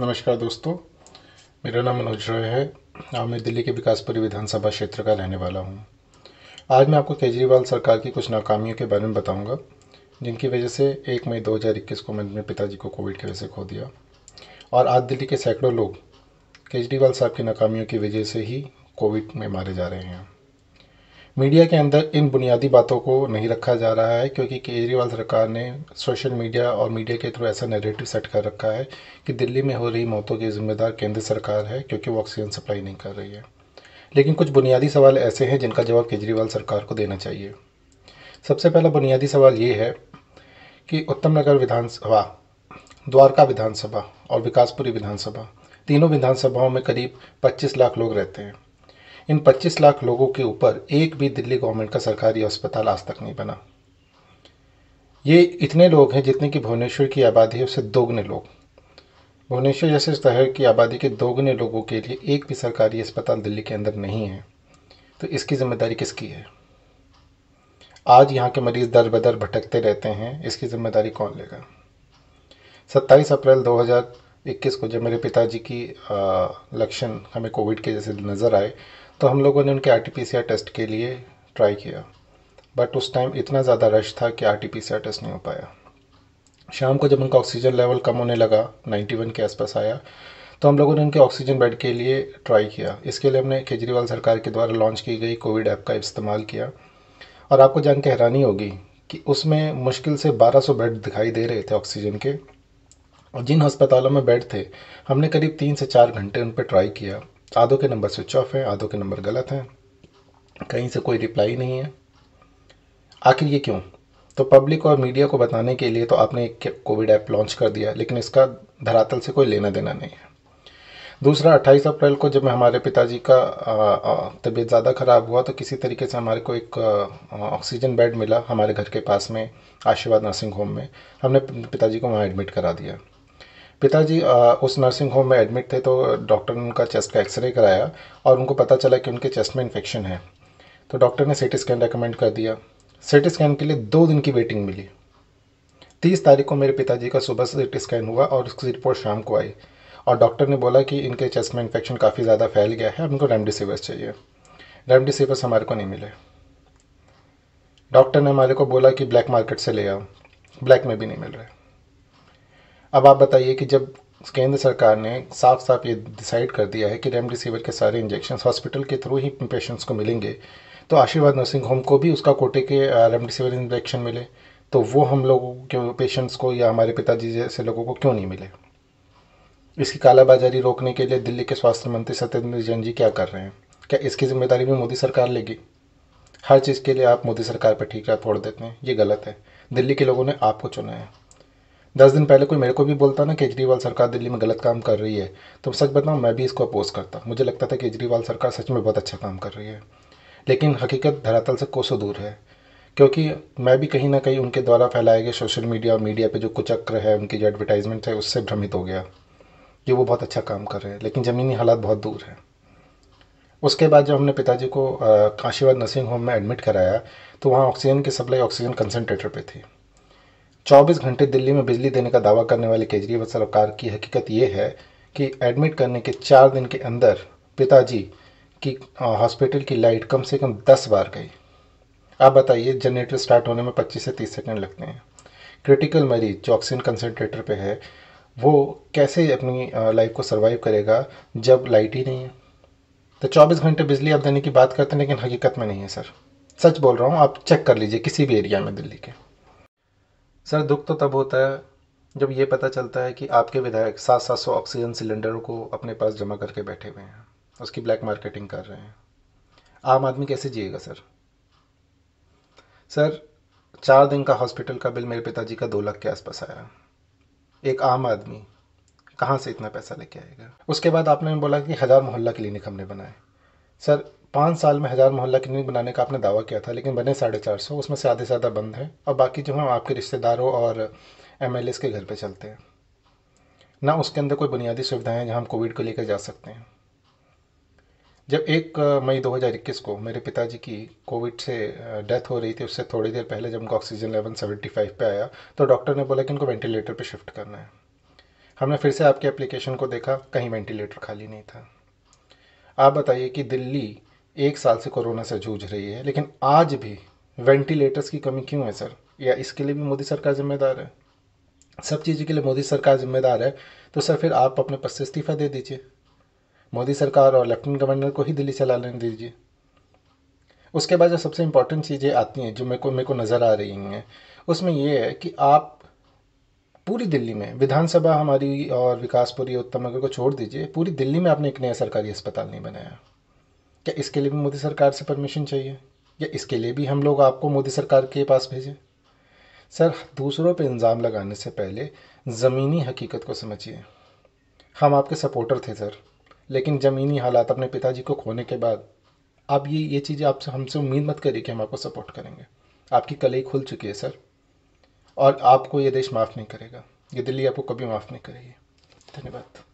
नमस्कार दोस्तों मेरा नाम मनोज रॉय है और मैं दिल्ली के विकासपुरी विधानसभा क्षेत्र का रहने वाला हूँ आज मैं आपको केजरीवाल सरकार की कुछ नाकामियों के बारे में बताऊँगा जिनकी वजह से एक मई 2021 को मैंने पिताजी को कोविड की वजह से खो दिया और आज दिल्ली के सैकड़ों लोग केजरीवाल साहब की नाकामियों की वजह से ही कोविड में मारे जा रहे हैं मीडिया के अंदर इन बुनियादी बातों को नहीं रखा जा रहा है क्योंकि केजरीवाल सरकार ने सोशल मीडिया और मीडिया के थ्रू ऐसा नैरेटिव सेट कर रखा है कि दिल्ली में हो रही मौतों की जिम्मेदार केंद्र सरकार है क्योंकि वो ऑक्सीजन सप्लाई नहीं कर रही है लेकिन कुछ बुनियादी सवाल ऐसे हैं जिनका जवाब केजरीवाल सरकार को देना चाहिए सबसे पहला बुनियादी सवाल ये है कि उत्तम नगर विधानसभा द्वारका विधानसभा और विकासपुरी विधानसभा तीनों विधानसभाओं में करीब 25 लाख लोग रहते हैं इन 25 लाख लोगों के ऊपर एक भी दिल्ली गवर्नमेंट का सरकारी अस्पताल आज तक नहीं बना ये इतने लोग हैं जितने कि भुवनेश्वर की आबादी है उससे दोगुने लोग भुवनेश्वर जैसे शहर की आबादी के दोगुने लोगों के लिए एक भी सरकारी अस्पताल दिल्ली के अंदर नहीं है तो इसकी जिम्मेदारी किसकी है आज यहाँ के मरीज दर बदर भटकते रहते हैं इसकी जिम्मेदारी कौन लेगा 27 अप्रैल 2021 को जब मेरे पिताजी की लक्षण हमें कोविड के जैसे नज़र आए तो हम लोगों ने उनके आर टी टेस्ट के लिए ट्राई किया बट उस टाइम इतना ज़्यादा रश था कि आर टी टेस्ट नहीं हो पाया शाम को जब उनका ऑक्सीजन लेवल कम होने लगा 91 के आसपास आया तो हम लोगों ने उनके ऑक्सीजन बेड के लिए ट्राई किया इसके लिए हमने केजरीवाल सरकार के द्वारा लॉन्च की गई कोविड ऐप का इस्तेमाल किया और आपको जान के हैरानी होगी कि उसमें मुश्किल से 1200 बेड दिखाई दे रहे थे ऑक्सीजन के और जिन अस्पतालों में बेड थे हमने करीब तीन से चार घंटे उन पर ट्राई किया आधों के नंबर स्विच ऑफ है आधों के नंबर गलत हैं कहीं से कोई रिप्लाई नहीं है आखिर ये क्यों तो पब्लिक और मीडिया को बताने के लिए तो आपने एक कोविड ऐप लॉन्च कर दिया लेकिन इसका धरातल से कोई लेना देना नहीं है दूसरा 28 अप्रैल को जब हमारे पिताजी का तबीयत ज़्यादा ख़राब हुआ तो किसी तरीके से हमारे को एक ऑक्सीजन बेड मिला हमारे घर के पास में आशीर्वाद नर्सिंग होम में हमने पिताजी को वहाँ एडमिट करा दिया पिताजी उस नर्सिंग होम में एडमिट थे तो डॉक्टर ने उनका चेस्ट का एक्सरे कराया और उनको पता चला कि उनके चेस्ट में इन्फेक्शन है तो डॉक्टर ने सी स्कैन रिकमेंड कर दिया सी स्कैन के लिए दो दिन की वेटिंग मिली तीस तारीख को मेरे पिताजी का सुबह से सी स्कैन हुआ और उसकी रिपोर्ट शाम को आई और डॉक्टर ने बोला कि इनके चेस्ट में इन्फेक्शन काफ़ी ज़्यादा फैल गया है उनको इनको चाहिए रेमडेसिविर्स हमारे को नहीं मिले डॉक्टर ने हमारे को बोला कि ब्लैक मार्केट से ले आओ ब्लैक में भी नहीं मिल रहे अब आप बताइए कि जब केंद्र सरकार ने साफ साफ ये डिसाइड कर दिया है कि रेमडेसिविर के सारे इंजेक्शन हॉस्पिटल के थ्रू ही पेशेंट्स को मिलेंगे तो आशीर्वाद नर्सिंग होम को भी उसका कोटे के रेमडेसिविर इंजेक्शन मिले तो वो हम लोगों के पेशेंट्स को या हमारे पिताजी जैसे लोगों को क्यों नहीं मिले इसकी कालाबाजारी रोकने के लिए दिल्ली के स्वास्थ्य मंत्री सत्येंद्र जैन जी क्या कर रहे हैं क्या इसकी जिम्मेदारी भी मोदी सरकार लेगी हर चीज़ के लिए आप मोदी सरकार पर ठीक ठेका फोड़ देते हैं ये गलत है दिल्ली के लोगों ने आपको चुना है दस दिन पहले कोई मेरे को भी बोलता ना केजरीवाल सरकार दिल्ली में गलत काम कर रही है तो सच बताऊँ मैं भी इसको अपोज करता मुझे लगता था केजरीवाल सरकार सच में बहुत अच्छा काम कर रही है लेकिन हकीकत धरातल से कोसों दूर है क्योंकि मैं भी कहीं ना कहीं उनके द्वारा फैलाए गए सोशल मीडिया और मीडिया पे जो कुचक्र है उनकी जो एडवर्टाइजमेंट है उससे भ्रमित हो गया कि वो बहुत अच्छा काम कर रहे हैं लेकिन ज़मीनी हालात बहुत दूर है उसके बाद जब हमने पिताजी को काशीवाद नर्सिंग होम में एडमिट कराया तो वहाँ ऑक्सीजन की सप्लाई ऑक्सीजन कंसनट्रेटर पर थी 24 घंटे दिल्ली में बिजली देने का दावा करने वाले केजरीवाल सरकार की हकीकत ये है कि एडमिट करने के चार दिन के अंदर पिताजी की हॉस्पिटल की लाइट कम से कम दस बार गई आप बताइए जनरेटर स्टार्ट होने में 25 से 30 सेकंड लगते हैं क्रिटिकल मरीज जो ऑक्सीजन कंसनट्रेटर पे है वो कैसे अपनी लाइफ को सर्वाइव करेगा जब लाइट ही नहीं है तो 24 घंटे बिजली आप देने की बात करते हैं लेकिन हकीकत में नहीं है सर सच बोल रहा हूँ आप चेक कर लीजिए किसी भी एरिया में दिल्ली के सर दुख तो तब होता है जब ये पता चलता है कि आपके विधायक सात सात सौ ऑक्सीजन सिलेंडरों को अपने पास जमा करके बैठे हुए हैं उसकी ब्लैक मार्केटिंग कर रहे हैं आम आदमी कैसे जिएगा सर सर चार दिन का हॉस्पिटल का बिल मेरे पिताजी का दो लाख के आसपास आया एक आम आदमी कहाँ से इतना पैसा लेके आएगा उसके बाद आपने बोला कि हज़ार मोहल्ला क्लिनिक हमने बनाए सर पाँच साल में हज़ार मोहल्ला क्लिनिक बनाने का आपने दावा किया था लेकिन बने साढ़े चार सौ उसमें से आधे से आधा बंद है और बाकी जो है आपके रिश्तेदारों और एम के घर पर चलते हैं ना उसके अंदर कोई बुनियादी सुविधाएं जहां हम कोविड को लेकर जा सकते हैं जब एक मई 2021 को मेरे पिताजी की कोविड से डेथ हो रही थी उससे थोड़ी देर पहले जब उनका ऑक्सीजन लेवल फाइव पर आया तो डॉक्टर ने बोला कि उनको वेंटिलेटर पर शिफ्ट करना है हमने फिर से आपके एप्लीकेशन को देखा कहीं वेंटिलेटर खाली नहीं था आप बताइए कि दिल्ली एक साल से कोरोना से जूझ रही है लेकिन आज भी वेंटिलेटर्स की कमी क्यों है सर या इसके लिए भी मोदी सरकार जिम्मेदार है सब चीज़ों के लिए मोदी सरकार जिम्मेदार है तो सर फिर आप अपने पद से इस्तीफा दे दीजिए मोदी सरकार और लेफ्टिनेंट गवर्नर को ही दिल्ली चला लेने दीजिए उसके बाद जो सबसे इंपॉर्टेंट चीज़ें आती हैं जो मेरे को मेरे को नज़र आ रही हैं उसमें यह है कि आप पूरी दिल्ली में विधानसभा हमारी और विकासपुरी उत्तम नगर को छोड़ दीजिए पूरी दिल्ली में आपने एक नया सरकारी अस्पताल नहीं बनाया क्या इसके लिए भी मोदी सरकार से परमिशन चाहिए या इसके लिए भी हम लोग आपको मोदी सरकार के पास भेजें सर दूसरों पे इल्ज़ाम लगाने से पहले ज़मीनी हकीकत को समझिए हम आपके सपोर्टर थे सर लेकिन ज़मीनी हालात अपने पिताजी को खोने के बाद आप ये ये चीज़ें आपसे हमसे उम्मीद मत करिए कि हम आपको सपोर्ट करेंगे आपकी कलई खुल चुकी है सर और आपको ये देश माफ़ नहीं करेगा ये दिल्ली आपको कभी माफ़ नहीं करेगी धन्यवाद